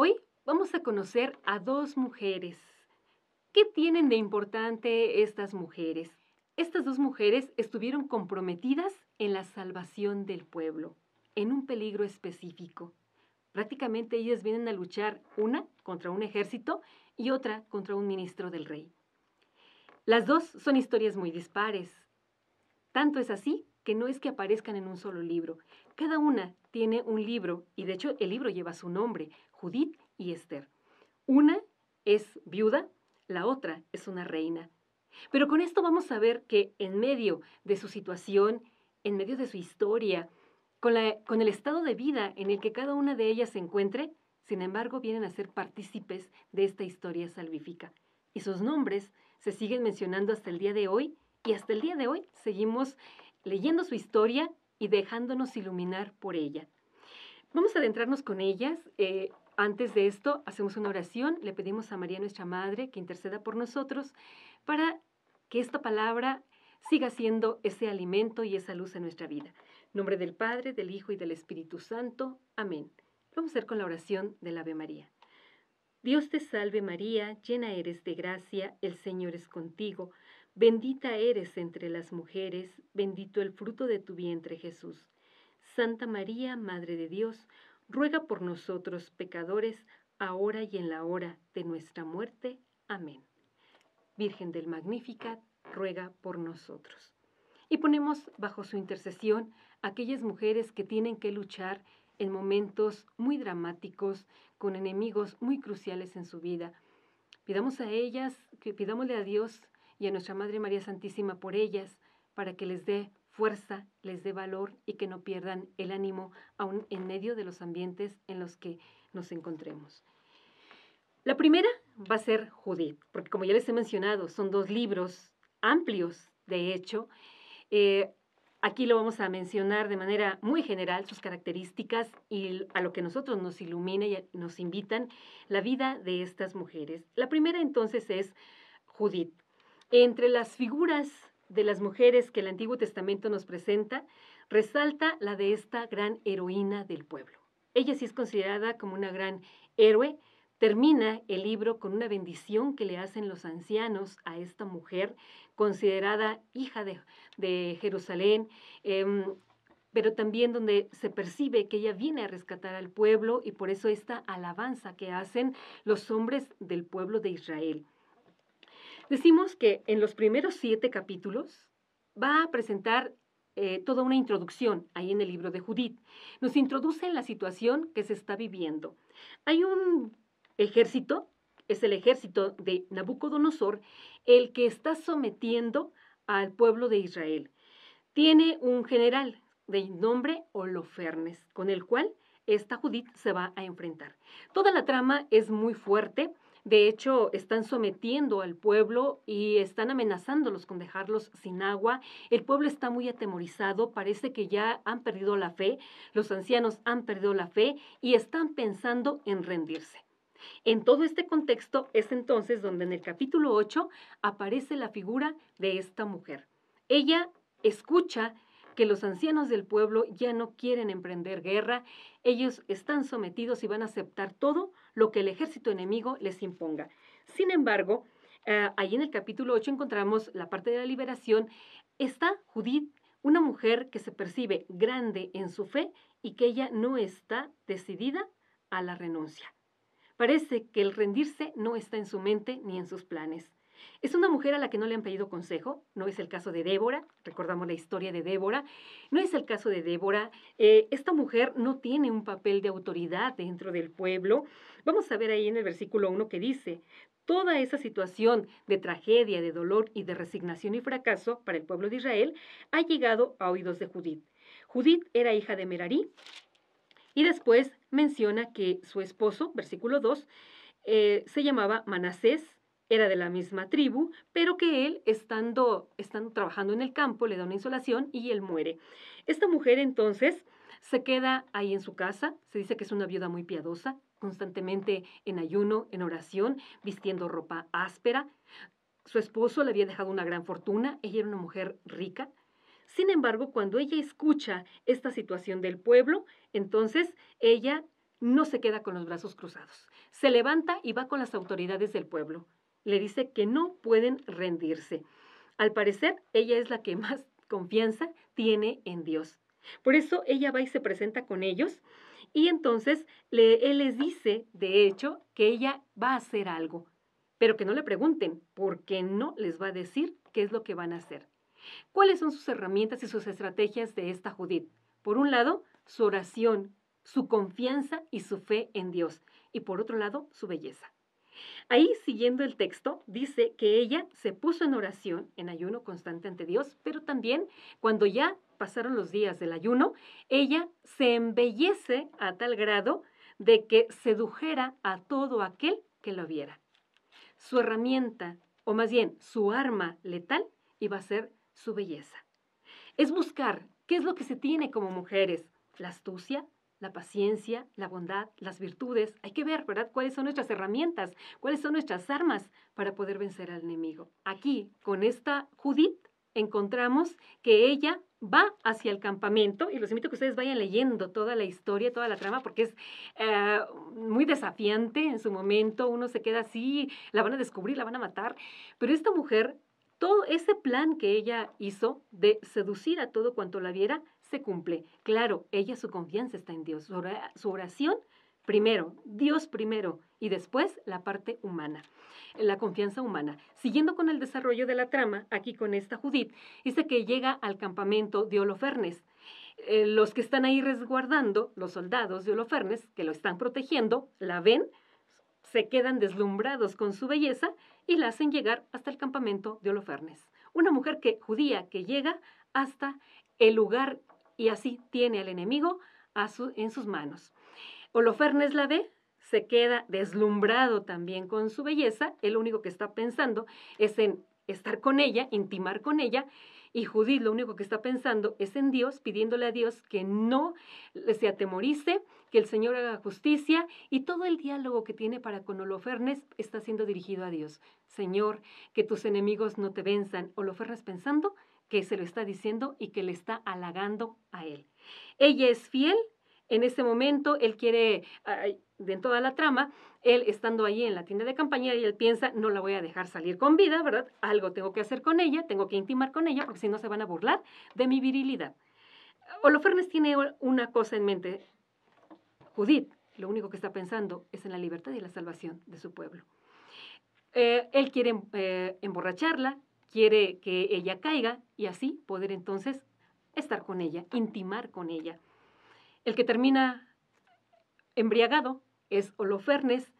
Hoy vamos a conocer a dos mujeres. ¿Qué tienen de importante estas mujeres? Estas dos mujeres estuvieron comprometidas en la salvación del pueblo, en un peligro específico. Prácticamente ellas vienen a luchar una contra un ejército y otra contra un ministro del rey. Las dos son historias muy dispares. Tanto es así que no es que aparezcan en un solo libro. Cada una tiene un libro, y de hecho el libro lleva su nombre, Judith y Esther. Una es viuda, la otra es una reina. Pero con esto vamos a ver que en medio de su situación, en medio de su historia, con, la, con el estado de vida en el que cada una de ellas se encuentre, sin embargo, vienen a ser partícipes de esta historia salvífica. Y sus nombres se siguen mencionando hasta el día de hoy y hasta el día de hoy seguimos leyendo su historia y dejándonos iluminar por ella. Vamos a adentrarnos con ellas. Eh, antes de esto, hacemos una oración, le pedimos a María nuestra Madre que interceda por nosotros para que esta palabra siga siendo ese alimento y esa luz en nuestra vida. nombre del Padre, del Hijo y del Espíritu Santo. Amén. Vamos a hacer con la oración del Ave María. Dios te salve María, llena eres de gracia, el Señor es contigo. Bendita eres entre las mujeres, bendito el fruto de tu vientre Jesús. Santa María, Madre de Dios, ruega por nosotros pecadores, ahora y en la hora de nuestra muerte. Amén. Virgen del Magnífica, ruega por nosotros. Y ponemos bajo su intercesión a aquellas mujeres que tienen que luchar en momentos muy dramáticos, con enemigos muy cruciales en su vida. Pidamos a ellas, que pidámosle a Dios y a nuestra Madre María Santísima por ellas, para que les dé fuerza, les dé valor y que no pierdan el ánimo aún en medio de los ambientes en los que nos encontremos. La primera va a ser Judith, porque como ya les he mencionado, son dos libros amplios, de hecho. Eh, aquí lo vamos a mencionar de manera muy general, sus características y a lo que nosotros nos ilumina y nos invitan la vida de estas mujeres. La primera entonces es Judith, entre las figuras de las mujeres que el Antiguo Testamento nos presenta, resalta la de esta gran heroína del pueblo. Ella sí es considerada como una gran héroe. Termina el libro con una bendición que le hacen los ancianos a esta mujer, considerada hija de, Jerusalén, em, pero también donde se percibe que ella viene a rescatar al pueblo y por eso esta alabanza que hacen los hombres del pueblo de Israel. Decimos que en los primeros siete capítulos va a presentar eh, toda una introducción ahí en el libro de Judith. Nos introduce en la situación que se está viviendo. Hay un ejército, es el ejército de Nabucodonosor, el que está sometiendo al pueblo de Israel. Tiene un general de nombre Holofernes, con el cual esta Judith se va a enfrentar. Toda la trama es muy fuerte, de hecho, están sometiendo al pueblo y están amenazándolos con dejarlos sin agua. El pueblo está muy atemorizado, parece que ya han perdido la fe, los ancianos han perdido la fe y están pensando en rendirse. En todo este contexto es entonces donde en el capítulo 8 aparece la figura de esta mujer. Ella escucha que los ancianos del pueblo ya no quieren emprender guerra, ellos están sometidos y van a aceptar todo lo que el ejército enemigo les imponga. Sin embargo, eh, ahí en el capítulo 8 encontramos la parte de la liberación. Está Judith, una mujer que se percibe grande en su fe y que ella no está decidida a la renuncia. Parece que el rendirse no está en su mente ni en sus planes. Es una mujer a la que no le han pedido consejo, no es el caso de Débora, recordamos la historia de Débora, no es el caso de Débora, eh, esta mujer no tiene un papel de autoridad dentro del pueblo. Vamos a ver ahí en el versículo 1 que dice, toda esa situación de tragedia, de dolor y de resignación y fracaso para el pueblo de Israel ha llegado a oídos de Judith. Judith era hija de Merarí y después menciona que su esposo, versículo 2, eh, se llamaba Manasés era de la misma tribu, pero que él, estando, trabajando en el campo, le da una insolación y él muere. Esta mujer entonces se queda ahí en su casa, se dice que es una viuda muy piadosa, constantemente en ayuno, en oración, vistiendo ropa áspera. Su esposo le había dejado una gran fortuna, ella era una mujer rica. Sin embargo, cuando ella escucha esta situación del pueblo, entonces ella no se queda con los brazos cruzados. Se levanta y va con las autoridades del pueblo le dice que no pueden rendirse. Al parecer, ella es la que más confianza tiene en Dios. Por eso ella va y se presenta con ellos y entonces le, él les dice, de hecho, que ella va a hacer algo, pero que no le pregunten, porque no les va a decir qué es lo que van a hacer. ¿Cuáles son sus herramientas y sus estrategias de esta Judith? Por un lado, su oración, su confianza y su fe en Dios, y por otro lado, su belleza. Ahí, siguiendo el texto, dice que ella se puso en oración, en ayuno constante ante Dios, pero también cuando ya pasaron los días del ayuno, ella se embellece a tal grado de que sedujera a todo aquel que lo viera. Su herramienta, o más bien su arma letal, iba a ser su belleza. Es buscar qué es lo que se tiene como mujeres, la astucia, la paciencia, la bondad, las virtudes. Hay que ver, ¿verdad? ¿Cuáles son nuestras herramientas? ¿Cuáles son nuestras armas para poder vencer al enemigo? Aquí, con esta Judith, encontramos que ella va hacia el campamento, y los invito a que ustedes vayan leyendo toda la historia, toda la trama, porque es eh, muy desafiante en su momento, uno se queda así, la van a descubrir, la van a matar, pero esta mujer, todo ese plan que ella hizo de seducir a todo cuanto la viera, se cumple. Claro, ella su confianza está en Dios. Su oración primero, Dios primero y después la parte humana, la confianza humana. Siguiendo con el desarrollo de la trama, aquí con esta Judith, dice que llega al campamento de Holofernes. Eh, los que están ahí resguardando, los soldados de Holofernes, que lo están protegiendo, la ven, se quedan deslumbrados con su belleza y la hacen llegar hasta el campamento de Holofernes. Una mujer que, judía que llega hasta el lugar y así tiene al enemigo a su, en sus manos. Holofernes la ve, se queda deslumbrado también con su belleza, el único que está pensando es en estar con ella, intimar con ella, y Judith lo único que está pensando es en Dios, pidiéndole a Dios que no se atemorice, que el Señor haga justicia y todo el diálogo que tiene para con Holofernes está siendo dirigido a Dios. Señor, que tus enemigos no te venzan. Holofernes pensando que se lo está diciendo y que le está halagando a él. Ella es fiel, en ese momento él quiere, de toda la trama, él estando ahí en la tienda de campaña y él piensa, no la voy a dejar salir con vida, ¿verdad? Algo tengo que hacer con ella, tengo que intimar con ella porque si no se van a burlar de mi virilidad. Holofernes tiene una cosa en mente. Judith lo único que está pensando es en la libertad y la salvación de su pueblo. Eh, él quiere eh, emborracharla, quiere que ella caiga y así poder entonces estar con ella, intimar con ella. El que termina embriagado es Holofernes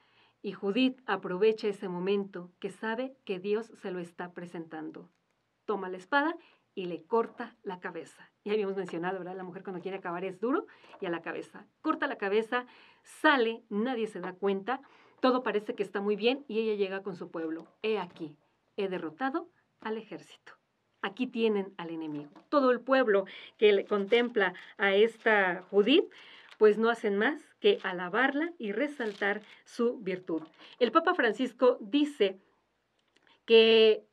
y Judith aprovecha ese momento que sabe que Dios se lo está presentando. Toma la espada y le corta la cabeza. Ya habíamos mencionado, ¿verdad? La mujer cuando quiere acabar es duro y a la cabeza. Corta la cabeza, sale, nadie se da cuenta, todo parece que está muy bien y ella llega con su pueblo. He aquí, he derrotado al ejército. Aquí tienen al enemigo. Todo el pueblo que le contempla a esta Judith, pues no hacen más que alabarla y resaltar su virtud. El Papa Francisco dice que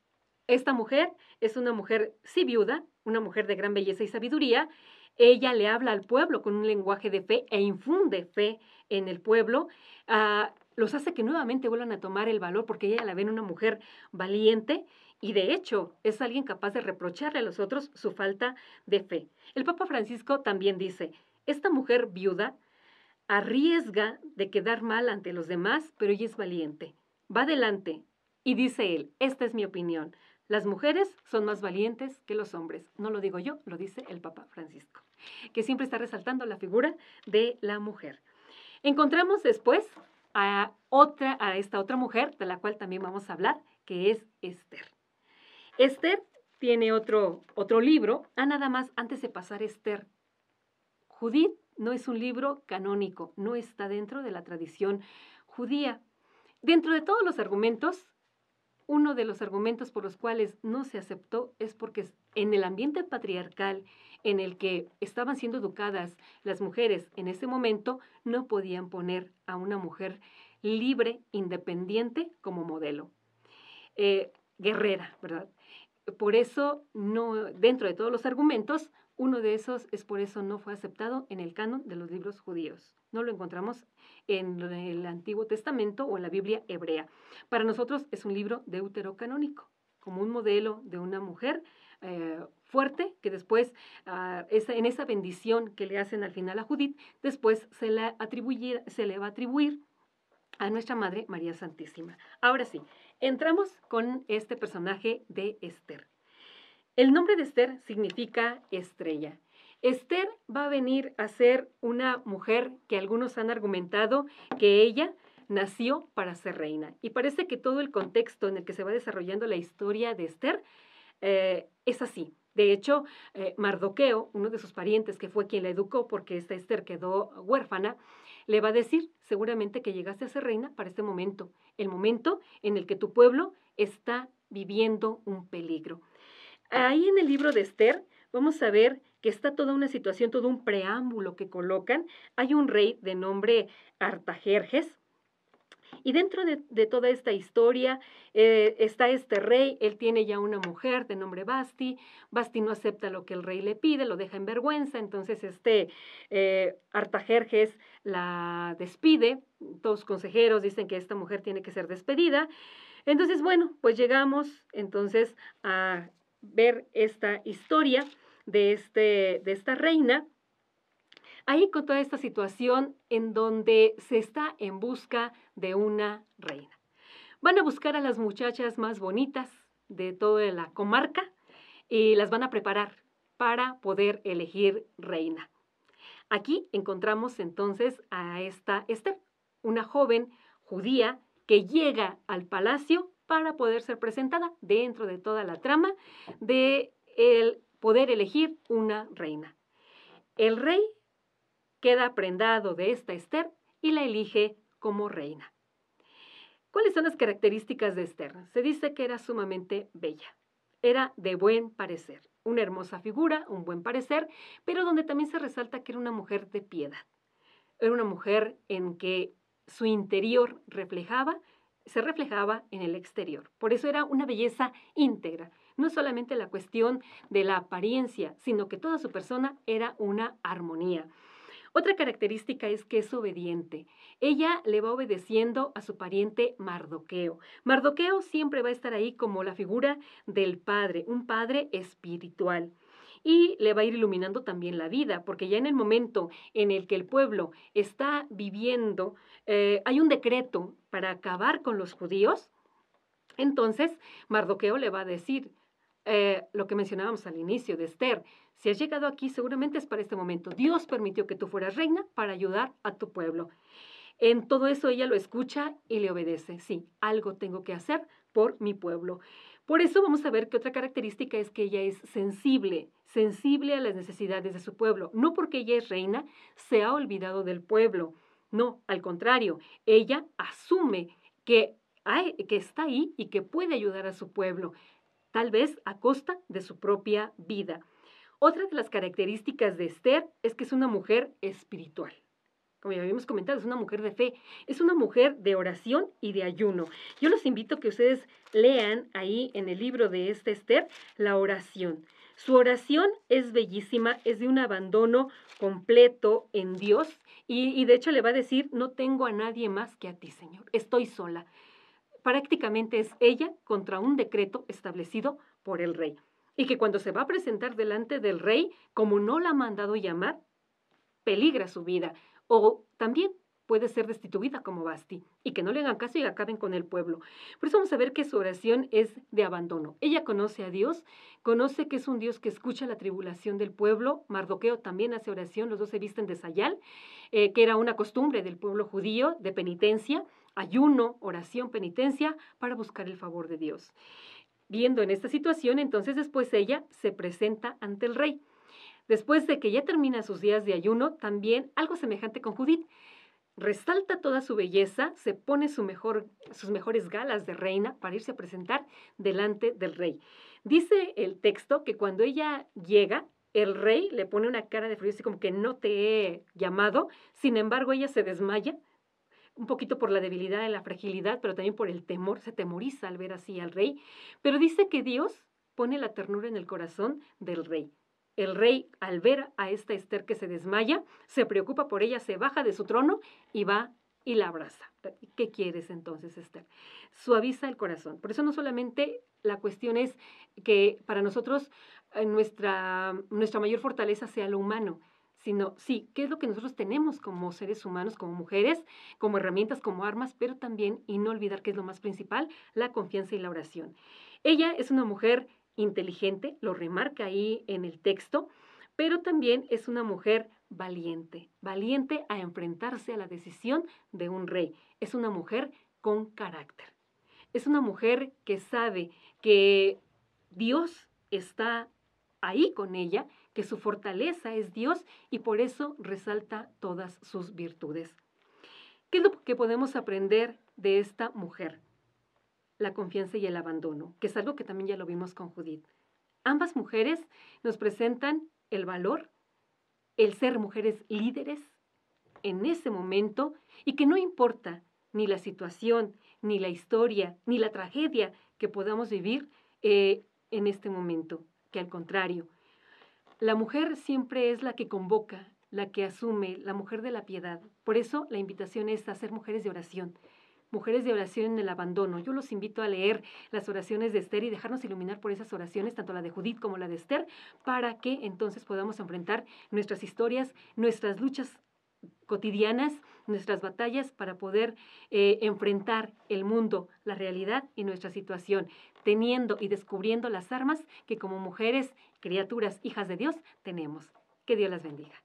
esta mujer es una mujer si viuda, una mujer de gran belleza y sabiduría. Ella le habla al pueblo con un lenguaje de fe e infunde fe en el pueblo. Ah, los hace que nuevamente vuelvan a tomar el valor porque ella la ve en una mujer valiente y de hecho es alguien capaz de reprocharle a los otros su falta de fe. El Papa Francisco también dice, esta mujer viuda arriesga de quedar mal ante los demás, pero ella es valiente. Va adelante y dice él, esta es mi opinión. Las mujeres son más valientes que los hombres. No lo digo yo, lo dice el Papa Francisco, que siempre está resaltando la figura de la mujer. Encontramos después a otra a esta otra mujer de la cual también vamos a hablar, que es Esther. Esther tiene otro, otro libro. Ah, nada más, antes de pasar Esther. Judith no es un libro canónico, no está dentro de la tradición judía. Dentro de todos los argumentos, uno de los argumentos por los cuales no se aceptó es porque en el ambiente patriarcal en el que estaban siendo educadas las mujeres en ese momento, no podían poner a una mujer libre, independiente como modelo. Eh, guerrera, ¿verdad? por eso, no, dentro de todos los argumentos, uno de esos es por eso no fue aceptado en el canon de los libros judíos. No lo encontramos en el Antiguo Testamento o en la Biblia hebrea. Para nosotros es un libro deuterocanónico, como un modelo de una mujer eh, fuerte que después, ah, en esa bendición que le hacen al final a Judith, después se, se le va a atribuir a nuestra Madre María Santísima. Ahora sí, entramos con este personaje de Esther. El nombre de Esther significa estrella. Esther va a venir a ser una mujer que algunos han argumentado que ella nació para ser reina. Y parece que todo el contexto en el que se va desarrollando la historia de Esther eh, es así. De hecho, eh, Mardoqueo, uno de sus parientes que fue quien la educó porque esta Esther quedó huérfana, le va a decir seguramente que llegaste a ser reina para este momento, el momento en el que tu pueblo está viviendo un peligro. Ahí en el libro de Esther vamos a ver que está toda una situación, todo un preámbulo que colocan. Hay un rey de nombre Artajerjes, y dentro de, toda esta historia eh, está este rey, él tiene ya una mujer de nombre Basti, Basti no acepta lo que el rey le pide, lo deja en vergüenza, entonces este eh, Artajerjes la despide, todos consejeros dicen que esta mujer tiene que ser despedida. Entonces, bueno, pues llegamos entonces a ver esta historia de, este, de esta reina Ahí con toda esta situación en donde se está en busca de una reina. Van a buscar a las muchachas más bonitas de toda la comarca y las van a preparar para poder elegir reina. Aquí encontramos entonces a esta Esther, una joven judía que llega al palacio para poder ser presentada dentro de toda la trama de el poder elegir una reina. El rey queda prendado de esta Esther y la elige como reina. ¿Cuáles son las características de Esther? Se dice que era sumamente bella, era de buen parecer, una hermosa figura, un buen parecer, pero donde también se resalta que era una mujer de piedad, era una mujer en que su interior reflejaba, se reflejaba en el exterior. Por eso era una belleza íntegra, no solamente la cuestión de la apariencia, sino que toda su persona era una armonía. Otra característica es que es obediente. Ella le va obedeciendo a su pariente Mardoqueo. Mardoqueo siempre va a estar ahí como la figura del padre, un padre espiritual y le va a ir iluminando también la vida, porque ya en el momento en el que el pueblo está viviendo, eh, hay un decreto para acabar con los judíos, entonces Mardoqueo le va a decir eh, lo que mencionábamos al inicio de Esther, si has llegado aquí, seguramente es para este momento. Dios permitió que tú fueras reina para ayudar a tu pueblo. En todo eso ella lo escucha y le obedece. Sí, algo tengo que hacer por mi pueblo. Por eso vamos a ver que otra característica es que ella es sensible, sensible a las necesidades de su pueblo. No porque ella es reina, se ha olvidado del pueblo. No, al contrario, ella asume que, que está ahí y que puede ayudar a su pueblo, tal vez a costa de su propia vida. Otra de las características de Esther es que es una mujer espiritual. Como ya habíamos comentado, es una mujer de fe, es una mujer de oración y de ayuno. Yo los invito a que ustedes lean ahí en el libro de esta Esther la oración. Su oración es bellísima, es de un abandono completo en Dios y, y, de hecho le va a decir, no tengo a nadie más que a ti, Señor, estoy sola. Prácticamente es ella contra un decreto establecido por el rey y que cuando se va a presentar delante del rey, como no la ha mandado llamar, peligra su vida. O también puede ser destituida como Basti y que no le hagan caso y acaben con el pueblo. Por eso vamos a ver que su oración es de abandono. Ella conoce a Dios, conoce que es un Dios que escucha la tribulación del pueblo. Mardoqueo también hace oración, los dos se visten de sayal, eh, que era una costumbre del pueblo judío de penitencia, ayuno, oración, penitencia, para buscar el favor de Dios viendo en esta situación, entonces después ella se presenta ante el rey. Después de que ya termina sus días de ayuno, también algo semejante con Judith. Resalta toda su belleza, se pone su mejor, sus mejores galas de reina para irse a presentar delante del rey. Dice el texto que cuando ella llega, el rey le pone una cara de frío, así como que no te he llamado, sin embargo ella se desmaya, un poquito por la debilidad y la fragilidad, pero también por el temor, se temoriza al ver así al rey, pero dice que Dios pone la ternura en el corazón del rey. El rey, al ver a esta Esther que se desmaya, se preocupa por ella, se baja de su trono y va y la abraza. ¿Qué quieres entonces, Esther? Suaviza el corazón. Por eso no solamente la cuestión es que para nosotros eh, nuestra, nuestra mayor fortaleza sea lo humano, sino sí, qué es lo que nosotros tenemos como seres humanos, como mujeres, como herramientas, como armas, pero también, y no olvidar que es lo más principal, la confianza y la oración. Ella es una mujer inteligente, lo remarca ahí en el texto, pero también es una mujer valiente, valiente a enfrentarse a la decisión de un rey. Es una mujer con carácter. Es una mujer que sabe que Dios está ahí con ella que su fortaleza es Dios y por eso resalta todas sus virtudes. ¿Qué es lo que podemos aprender de esta mujer? La confianza y el abandono, que es algo que también ya lo vimos con Judith. Ambas mujeres nos presentan el valor, el ser mujeres líderes en ese momento y que no importa ni la situación, ni la historia, ni la tragedia que podamos vivir eh, en este momento, que al contrario, la mujer siempre es la que convoca, la que asume, la mujer de la piedad. Por eso la invitación es a ser mujeres de oración. Mujeres de oración en el abandono. Yo los invito a leer las oraciones de Esther y dejarnos iluminar por esas oraciones, tanto la de Judith como la de Esther, para que entonces podamos enfrentar nuestras historias, nuestras luchas cotidianas, nuestras batallas para poder eh, enfrentar el mundo, la realidad y nuestra situación, teniendo y descubriendo las armas que como mujeres criaturas hijas de Dios tenemos. Que Dios las bendiga.